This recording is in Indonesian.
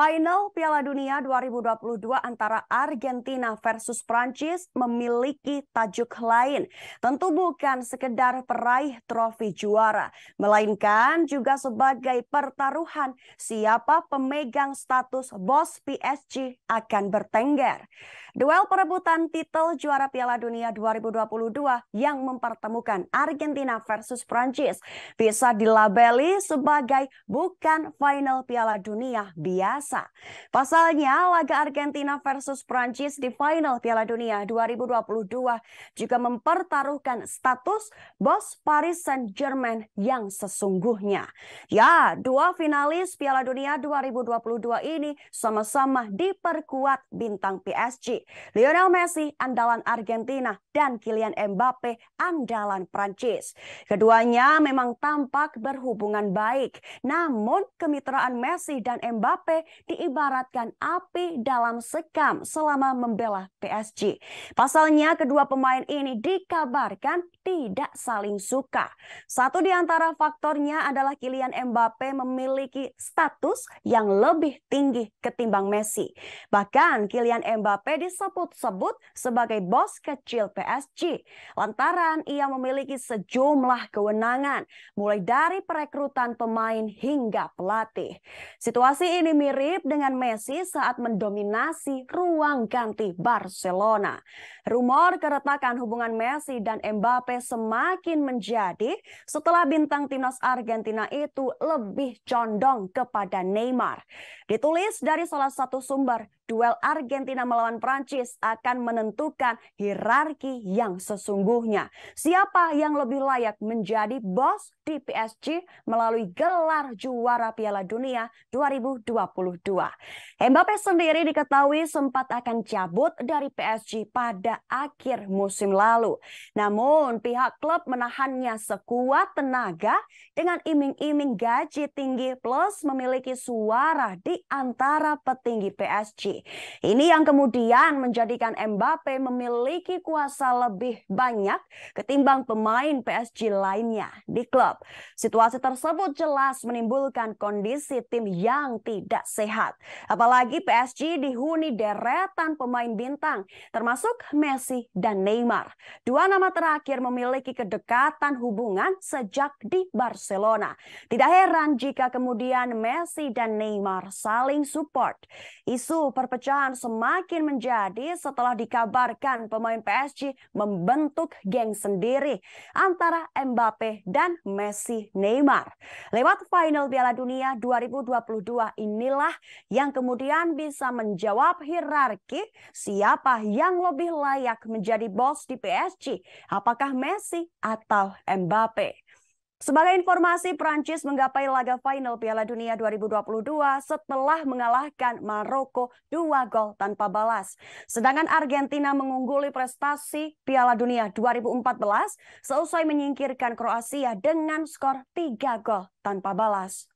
Final Piala Dunia 2022 antara Argentina versus Prancis memiliki tajuk lain. Tentu bukan sekedar peraih trofi juara, melainkan juga sebagai pertaruhan siapa pemegang status bos PSG akan bertengger. Duel perebutan titel juara Piala Dunia 2022 yang mempertemukan Argentina versus Prancis bisa dilabeli sebagai bukan final Piala Dunia biasa Barca. Pasalnya, laga Argentina versus Prancis di final Piala Dunia 2022 juga mempertaruhkan status bos Paris Saint-Germain yang sesungguhnya. Ya, dua finalis Piala Dunia 2022 ini sama-sama diperkuat bintang PSG. Lionel Messi, andalan Argentina, dan Kylian Mbappe, andalan Prancis. Keduanya memang tampak berhubungan baik. Namun, kemitraan Messi dan Mbappe diibaratkan api dalam sekam selama membela PSG. Pasalnya kedua pemain ini dikabarkan tidak saling suka. Satu di antara faktornya adalah Kylian Mbappe memiliki status yang lebih tinggi ketimbang Messi. Bahkan Kylian Mbappe disebut-sebut sebagai bos kecil PSG lantaran ia memiliki sejumlah kewenangan mulai dari perekrutan pemain hingga pelatih. Situasi ini mirip mirip dengan Messi saat mendominasi ruang ganti Barcelona. Rumor keretakan hubungan Messi dan Mbappe semakin menjadi setelah bintang timnas Argentina itu lebih condong kepada Neymar. Ditulis dari salah satu sumber, duel Argentina melawan Prancis akan menentukan hierarki yang sesungguhnya. Siapa yang lebih layak menjadi bos di PSG melalui gelar juara Piala Dunia 2022. Mbappe sendiri diketahui sempat akan cabut dari PSG pada akhir musim lalu. Namun pihak klub menahannya sekuat tenaga dengan iming-iming gaji tinggi plus memiliki suara di antara petinggi PSG. Ini yang kemudian menjadikan Mbappe memiliki kuasa lebih banyak ketimbang pemain PSG lainnya di klub. Situasi tersebut jelas menimbulkan kondisi tim yang tidak sehat. Apalagi PSG dihuni deretan pemain bintang termasuk Messi dan Neymar. Dua nama terakhir memiliki kedekatan hubungan sejak di Barcelona. Tidak heran jika kemudian Messi dan Neymar saling support. Isu per perpecahan semakin menjadi setelah dikabarkan pemain PSG membentuk geng sendiri antara Mbappe dan Messi Neymar. Lewat final Piala Dunia 2022 inilah yang kemudian bisa menjawab hierarki siapa yang lebih layak menjadi bos di PSG, apakah Messi atau Mbappe. Sebagai informasi, Prancis menggapai laga final Piala Dunia 2022 setelah mengalahkan Maroko dua gol tanpa balas. Sedangkan Argentina mengungguli prestasi Piala Dunia 2014 seusai menyingkirkan Kroasia dengan skor 3 gol tanpa balas.